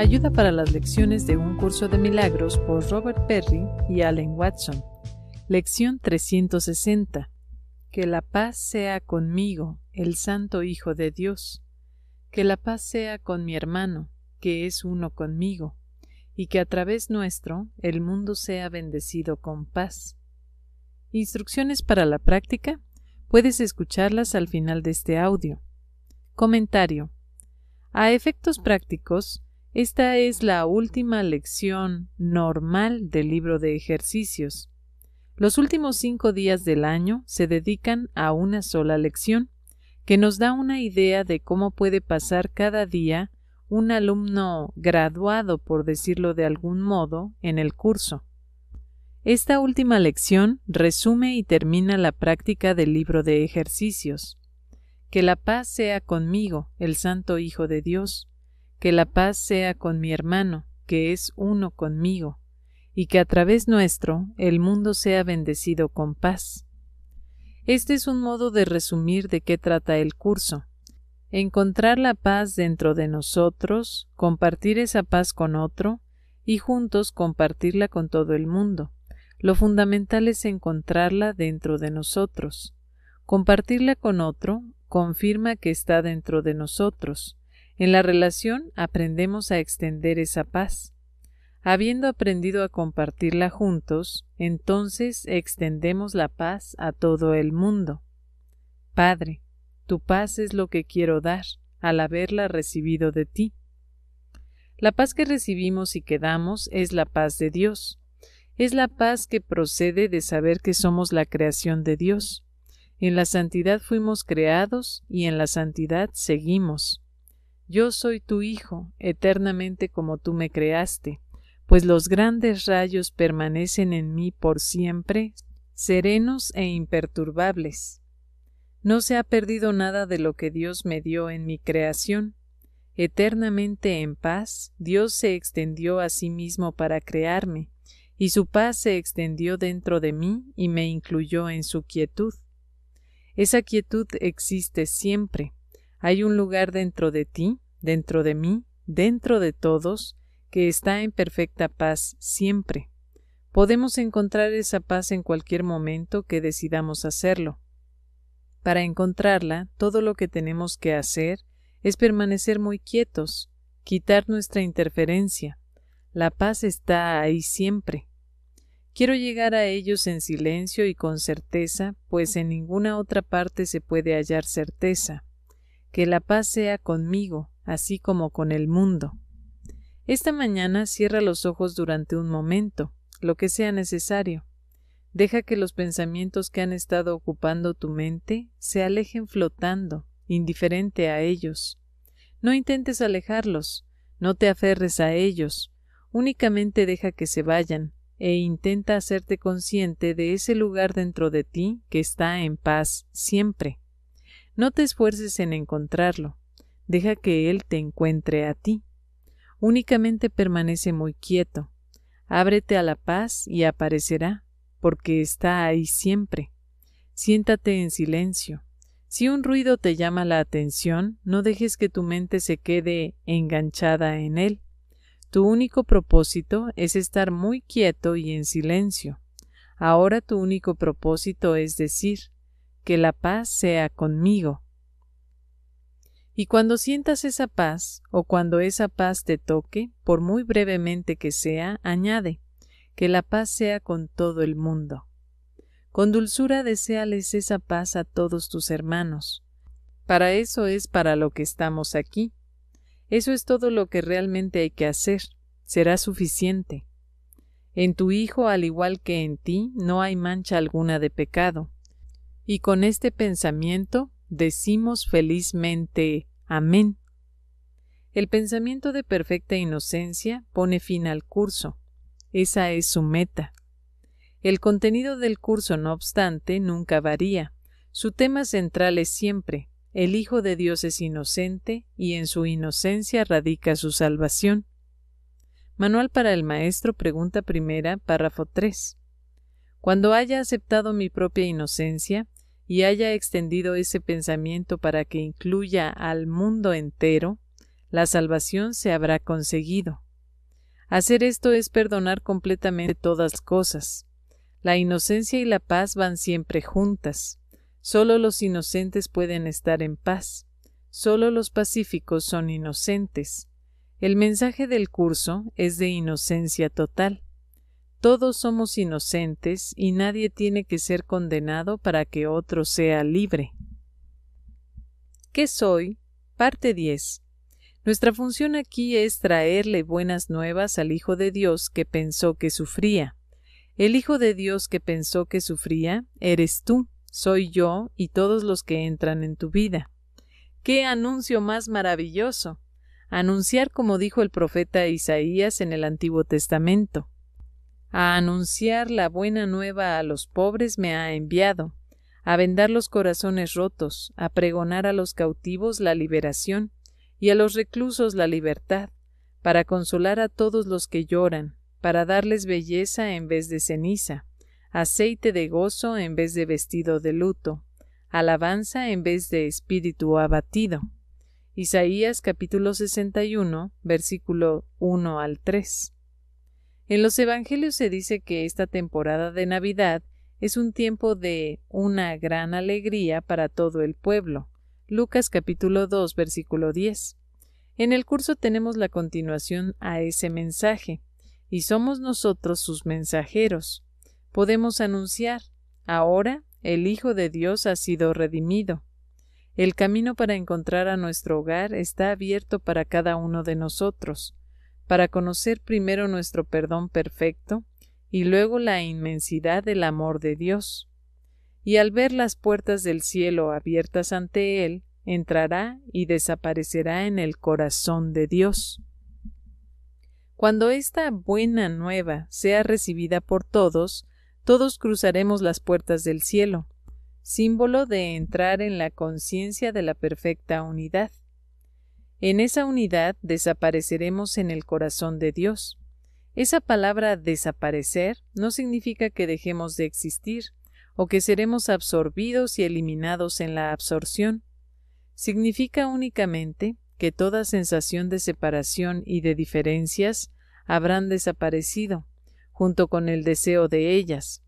Ayuda para las lecciones de un curso de milagros por Robert Perry y Allen Watson. Lección 360. Que la paz sea conmigo, el Santo Hijo de Dios. Que la paz sea con mi hermano, que es uno conmigo. Y que a través nuestro el mundo sea bendecido con paz. Instrucciones para la práctica. Puedes escucharlas al final de este audio. Comentario. A efectos prácticos, esta es la última lección normal del libro de ejercicios. Los últimos cinco días del año se dedican a una sola lección, que nos da una idea de cómo puede pasar cada día un alumno graduado, por decirlo de algún modo, en el curso. Esta última lección resume y termina la práctica del libro de ejercicios. Que la paz sea conmigo, el Santo Hijo de Dios que la paz sea con mi hermano, que es uno conmigo, y que a través nuestro el mundo sea bendecido con paz. Este es un modo de resumir de qué trata el curso. Encontrar la paz dentro de nosotros, compartir esa paz con otro, y juntos compartirla con todo el mundo. Lo fundamental es encontrarla dentro de nosotros. Compartirla con otro confirma que está dentro de nosotros. En la relación aprendemos a extender esa paz. Habiendo aprendido a compartirla juntos, entonces extendemos la paz a todo el mundo. Padre, tu paz es lo que quiero dar, al haberla recibido de ti. La paz que recibimos y que damos es la paz de Dios. Es la paz que procede de saber que somos la creación de Dios. En la santidad fuimos creados y en la santidad seguimos. Yo soy tu Hijo, eternamente como tú me creaste, pues los grandes rayos permanecen en mí por siempre, serenos e imperturbables. No se ha perdido nada de lo que Dios me dio en mi creación. Eternamente en paz, Dios se extendió a sí mismo para crearme, y su paz se extendió dentro de mí y me incluyó en su quietud. Esa quietud existe siempre, hay un lugar dentro de ti, dentro de mí, dentro de todos, que está en perfecta paz siempre. Podemos encontrar esa paz en cualquier momento que decidamos hacerlo. Para encontrarla, todo lo que tenemos que hacer es permanecer muy quietos, quitar nuestra interferencia. La paz está ahí siempre. Quiero llegar a ellos en silencio y con certeza, pues en ninguna otra parte se puede hallar certeza que la paz sea conmigo, así como con el mundo. Esta mañana cierra los ojos durante un momento, lo que sea necesario. Deja que los pensamientos que han estado ocupando tu mente se alejen flotando, indiferente a ellos. No intentes alejarlos, no te aferres a ellos, únicamente deja que se vayan, e intenta hacerte consciente de ese lugar dentro de ti que está en paz siempre. No te esfuerces en encontrarlo, deja que Él te encuentre a ti. Únicamente permanece muy quieto, ábrete a la paz y aparecerá, porque está ahí siempre. Siéntate en silencio. Si un ruido te llama la atención, no dejes que tu mente se quede enganchada en él. Tu único propósito es estar muy quieto y en silencio. Ahora tu único propósito es decir, que la paz sea conmigo. Y cuando sientas esa paz, o cuando esa paz te toque, por muy brevemente que sea, añade, que la paz sea con todo el mundo. Con dulzura deseales esa paz a todos tus hermanos. Para eso es para lo que estamos aquí. Eso es todo lo que realmente hay que hacer. Será suficiente. En tu Hijo, al igual que en ti, no hay mancha alguna de pecado. Y con este pensamiento decimos felizmente Amén. El pensamiento de perfecta inocencia pone fin al curso. Esa es su meta. El contenido del curso, no obstante, nunca varía. Su tema central es siempre el Hijo de Dios es inocente y en su inocencia radica su salvación. Manual para el Maestro, pregunta primera, párrafo 3. Cuando haya aceptado mi propia inocencia, y haya extendido ese pensamiento para que incluya al mundo entero, la salvación se habrá conseguido. Hacer esto es perdonar completamente todas cosas. La inocencia y la paz van siempre juntas. Solo los inocentes pueden estar en paz. Solo los pacíficos son inocentes. El mensaje del curso es de inocencia total. Todos somos inocentes y nadie tiene que ser condenado para que otro sea libre. ¿Qué soy? Parte 10. Nuestra función aquí es traerle buenas nuevas al Hijo de Dios que pensó que sufría. El Hijo de Dios que pensó que sufría eres tú, soy yo y todos los que entran en tu vida. ¡Qué anuncio más maravilloso! Anunciar como dijo el profeta Isaías en el Antiguo Testamento a anunciar la buena nueva a los pobres me ha enviado, a vendar los corazones rotos, a pregonar a los cautivos la liberación, y a los reclusos la libertad, para consolar a todos los que lloran, para darles belleza en vez de ceniza, aceite de gozo en vez de vestido de luto, alabanza en vez de espíritu abatido. Isaías capítulo 61, versículo 1 al 3. En los Evangelios se dice que esta temporada de Navidad es un tiempo de una gran alegría para todo el pueblo. Lucas capítulo 2 versículo 10. En el curso tenemos la continuación a ese mensaje, y somos nosotros sus mensajeros. Podemos anunciar, ahora el Hijo de Dios ha sido redimido. El camino para encontrar a nuestro hogar está abierto para cada uno de nosotros para conocer primero nuestro perdón perfecto y luego la inmensidad del amor de Dios. Y al ver las puertas del cielo abiertas ante Él, entrará y desaparecerá en el corazón de Dios. Cuando esta buena nueva sea recibida por todos, todos cruzaremos las puertas del cielo, símbolo de entrar en la conciencia de la perfecta unidad, en esa unidad desapareceremos en el corazón de Dios. Esa palabra desaparecer no significa que dejemos de existir, o que seremos absorbidos y eliminados en la absorción. Significa únicamente que toda sensación de separación y de diferencias habrán desaparecido, junto con el deseo de ellas.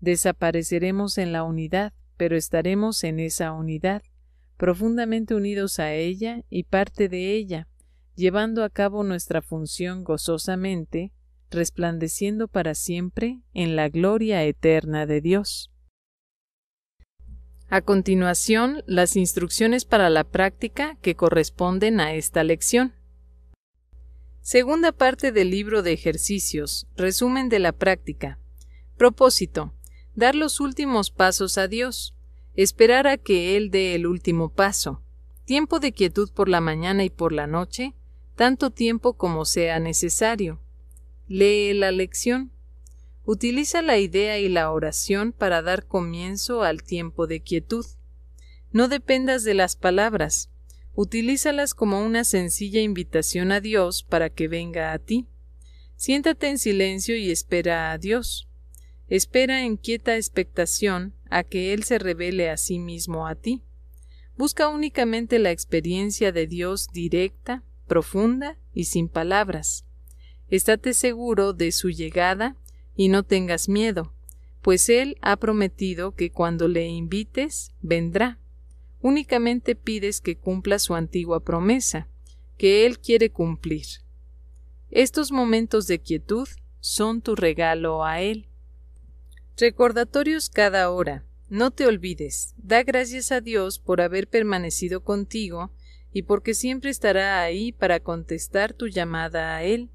Desapareceremos en la unidad, pero estaremos en esa unidad profundamente unidos a ella y parte de ella, llevando a cabo nuestra función gozosamente, resplandeciendo para siempre en la gloria eterna de Dios. A continuación, las instrucciones para la práctica que corresponden a esta lección. Segunda parte del libro de ejercicios, resumen de la práctica. Propósito. Dar los últimos pasos a Dios esperar a que Él dé el último paso, tiempo de quietud por la mañana y por la noche, tanto tiempo como sea necesario. Lee la lección. Utiliza la idea y la oración para dar comienzo al tiempo de quietud. No dependas de las palabras, utilízalas como una sencilla invitación a Dios para que venga a ti. Siéntate en silencio y espera a Dios. Espera en quieta expectación a que Él se revele a sí mismo a ti. Busca únicamente la experiencia de Dios directa, profunda y sin palabras. Estate seguro de su llegada y no tengas miedo, pues Él ha prometido que cuando le invites, vendrá. Únicamente pides que cumpla su antigua promesa, que Él quiere cumplir. Estos momentos de quietud son tu regalo a Él. Recordatorios cada hora. No te olvides. Da gracias a Dios por haber permanecido contigo y porque siempre estará ahí para contestar tu llamada a Él.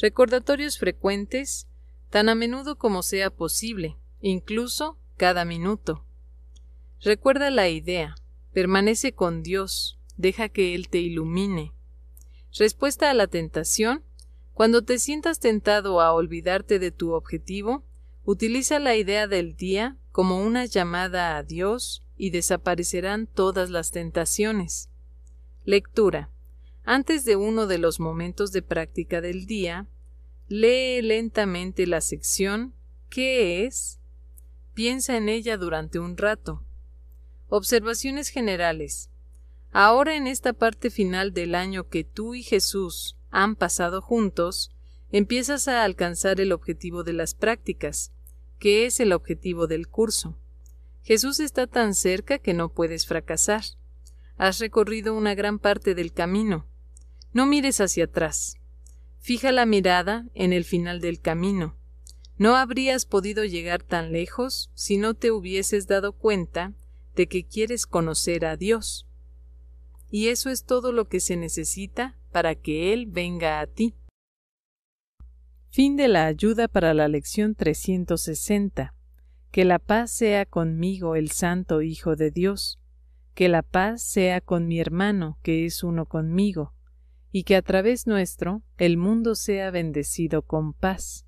Recordatorios frecuentes, tan a menudo como sea posible, incluso cada minuto. Recuerda la idea. Permanece con Dios. Deja que Él te ilumine. Respuesta a la tentación. Cuando te sientas tentado a olvidarte de tu objetivo, Utiliza la idea del día como una llamada a Dios y desaparecerán todas las tentaciones. Lectura. Antes de uno de los momentos de práctica del día, lee lentamente la sección ¿Qué es? Piensa en ella durante un rato. Observaciones generales. Ahora en esta parte final del año que tú y Jesús han pasado juntos, empiezas a alcanzar el objetivo de las prácticas, que es el objetivo del curso. Jesús está tan cerca que no puedes fracasar. Has recorrido una gran parte del camino. No mires hacia atrás. Fija la mirada en el final del camino. No habrías podido llegar tan lejos si no te hubieses dado cuenta de que quieres conocer a Dios. Y eso es todo lo que se necesita para que Él venga a ti. Fin de la ayuda para la lección 360. Que la paz sea conmigo el Santo Hijo de Dios. Que la paz sea con mi hermano, que es uno conmigo. Y que a través nuestro el mundo sea bendecido con paz.